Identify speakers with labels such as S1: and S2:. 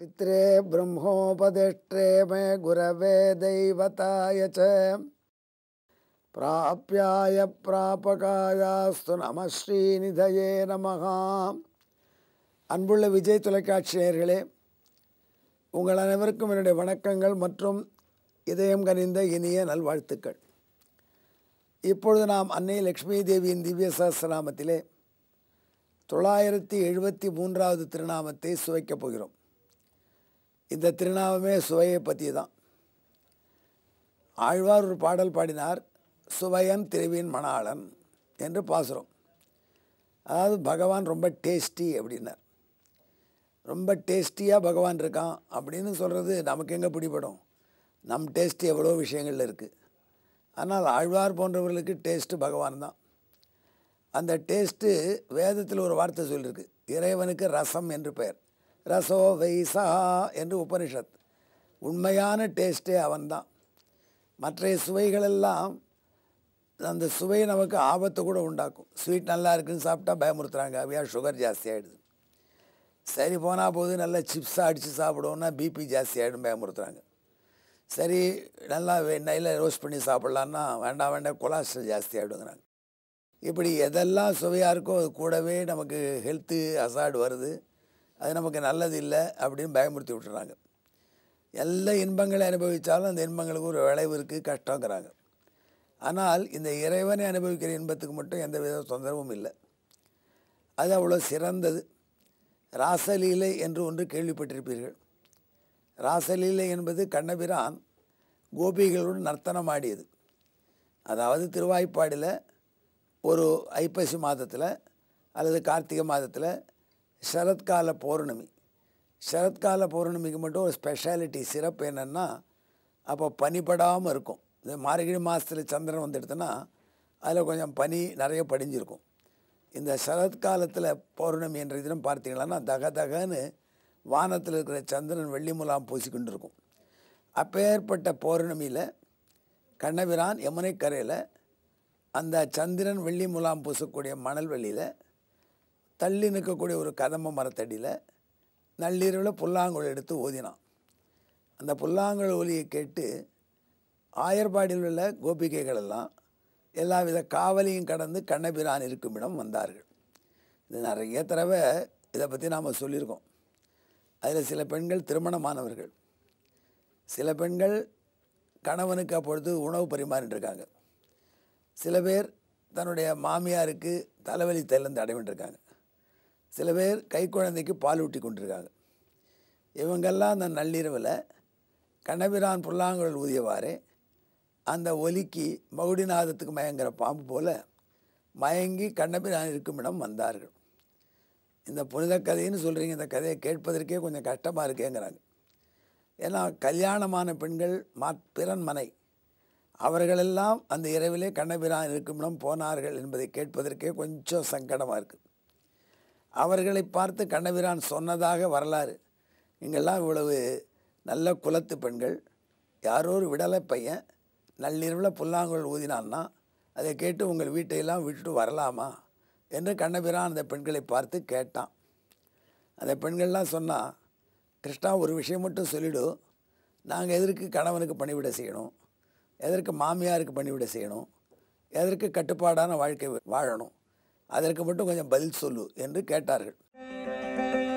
S1: பித்ரே ब्रह्मोपदिष्टे मे गुरवे दैवताय च प्राप्याय நம ஸ்ரீநிதயே நமகா அன்புள்ள விஜய் தொலைக்காட்சி நேர்களே உங்கள் அனைவருக்கும் என்னுடைய வணக்கங்கள் மற்றும் இதயம் கனிந்த இனிய நல்வாழ்த்துக்கள் இப்பொழுது நாம் அன்னை லக்ஷ்மி தேவியின் திவ்ய சகசிரநாமத்திலே தொள்ளாயிரத்தி எழுபத்தி மூன்றாவது திருநாமத்தை சுவைக்கப் போகிறோம் இந்த திருநாமமே சுவையை பற்றி தான் ஆழ்வார் ஒரு பாடல் பாடினார் சுவையன் திருவின் மணாளன் என்று பாசுரம் அதாவது பகவான் ரொம்ப டேஸ்டி அப்படின்னார் ரொம்ப டேஸ்டியாக பகவான் இருக்கான் அப்படின்னு சொல்கிறது நமக்கு எங்கே பிடிபடும் நம் டேஸ்ட் எவ்வளோ விஷயங்கள் இருக்குது ஆனால் ஆழ்வார் போன்றவர்களுக்கு டேஸ்ட்டு பகவான் தான் அந்த டேஸ்ட்டு வேதத்தில் ஒரு வார்த்தை சொல்லியிருக்கு இறைவனுக்கு ரசம் என்று பெயர் ரசோ வைசா என்று உபனிஷத் உண்மையான டேஸ்ட்டே அவன்தான் மற்ற சுவைகளெல்லாம் அந்த சுவை நமக்கு ஆபத்து கூட உண்டாக்கும் ஸ்வீட் நல்லா இருக்குன்னு சாப்பிட்டா பயமுறுத்துறாங்க அப்படியா சுகர் ஜாஸ்தி ஆகிடுது சரி போனால் போது நல்லா சிப்ஸாக அடித்து சாப்பிடுவோன்னா பிபி ஜாஸ்தி ஆகிடும் பயமுறுத்துறாங்க சரி நல்லா நையில் ரோஸ்ட் பண்ணி சாப்பிட்லான்னா வேண்டாம் வேண்டாம் கொலாஸ்ட்ரல் ஜாஸ்தி ஆகிடுங்கிறாங்க இப்படி எதெல்லாம் சுவையாக இருக்கோ அது கூடவே நமக்கு ஹெல்த்து அசாடு வருது அது நமக்கு நல்லது இல்லை அப்படின்னு பயமுறுத்தி விட்டுறாங்க எல்லா இன்பங்களை அனுபவித்தாலும் அந்த இன்பங்களுக்கு ஒரு விளைவு இருக்குது கஷ்டங்கிறாங்க ஆனால் இந்த இறைவனை அனுபவிக்கிற இன்பத்துக்கு மட்டும் எந்த வித தொந்தரவும் இல்லை அது அவ்வளோ சிறந்தது ராசலீலை என்று ஒன்று கேள்விப்பட்டிருப்பீர்கள் ராசலீலை என்பது கண்ணபிரான் கோபிகளுடன் நர்த்தனம் ஆடியது அதாவது திருவாய்ப்பாடில் ஒரு ஐப்பசி மாதத்தில் அல்லது கார்த்திகை மாதத்தில் சரத்கால பௌர்ணமி சரத்கால பௌர்ணமிக்கு மட்டும் ஒரு ஸ்பெஷாலிட்டி சிறப்பு என்னென்னா அப்போ பனிப்படாமல் இருக்கும் இந்த மார்கழி மாதத்தில் சந்திரன் வந்துடுதுன்னா அதில் கொஞ்சம் பனி நிறைய படிஞ்சிருக்கும் இந்த சரத்காலத்தில் பௌர்ணமி என்ற இதிலும் பார்த்தீங்களான்னா தக தகன்னு வானத்தில் இருக்கிற சந்திரன் வெள்ளி முலாம் பூசிக்கொண்டு இருக்கும் அப்பேற்பட்ட பௌர்ணமியில் கண்ணபிரான் யமுனை கரையில் அந்த சந்திரன் வெள்ளி முலாம் பூசக்கூடிய மணல் வெளியில் தள்ளி நிற்கக்கூடிய ஒரு கதம்ப மரத்தடியில் நள்ளிரவில் புல்லாங்குழல் எடுத்து ஓதினான் அந்த புல்லாங்குழல் ஒலியை கேட்டு ஆயர்பாடியில் உள்ள கோபிகைகள் எல்லாம் வித காவலையும் கடந்து கண்ணபிரான் இருக்குமிடம் வந்தார்கள் இது நிறைய தடவை இதை பற்றி நாம் சொல்லியிருக்கோம் அதில் சில பெண்கள் திருமணமானவர்கள் சில பெண்கள் கணவனுக்கு அப்பொழுது உணவு பரிமாறிட்டுருக்காங்க சில பேர் தன்னுடைய மாமியாருக்கு தலைவலி தைலந்து அடைவிட்டுருக்காங்க சில பேர் கைக்குழந்தைக்கு பால் ஊட்டி கொண்டிருக்காங்க இவங்கெல்லாம் அந்த நள்ளிரவில் கண்ணபிரான் புல்லாங்குழல் ஊதியவாறு அந்த ஒலிக்கு மகுடிநாதத்துக்கு மயங்கிற பாம்பு போல் மயங்கி கண்ணபிரான் இருக்கும் இடம் வந்தார்கள் இந்த புனித கதைன்னு சொல்கிறீங்க இந்த கதையை கேட்பதற்கே கொஞ்சம் கஷ்டமாக இருக்கேங்கிறாங்க ஏன்னா கல்யாணமான பெண்கள் மா பிறன் மனை அவர்களெல்லாம் அந்த இரவிலே கண்ணபிரான் இருக்குமிடம் போனார்கள் என்பதை கேட்பதற்கே கொஞ்சம் சங்கடமாக இருக்குது அவர்களை பார்த்து கண்ணபிரான் சொன்னதாக வரலாறு இங்கெல்லாம் இவ்வளவு நல்ல குலத்து பெண்கள் யாரோ ஒரு விடலை பையன் நள்ளிரவில் புல்லாங்குழல் ஊதினான்னா அதை கேட்டு உங்கள் வீட்டையெல்லாம் விட்டுட்டு வரலாமா என்று கண்ணபிரான் அந்த பெண்களை பார்த்து கேட்டான் அந்த பெண்கள்லாம் சொன்னால் கிருஷ்ணா ஒரு விஷயம் மட்டும் சொல்லிவிடு நாங்கள் எதற்கு கணவனுக்கு பணிவிட செய்யணும் எதற்கு மாமியாருக்கு பணிவிட செய்யணும் எதற்கு கட்டுப்பாடான வாழ்க்கை வாழணும் அதற்கு மட்டும் கொஞ்சம் பதில் சொல்லு என்று கேட்டார்கள்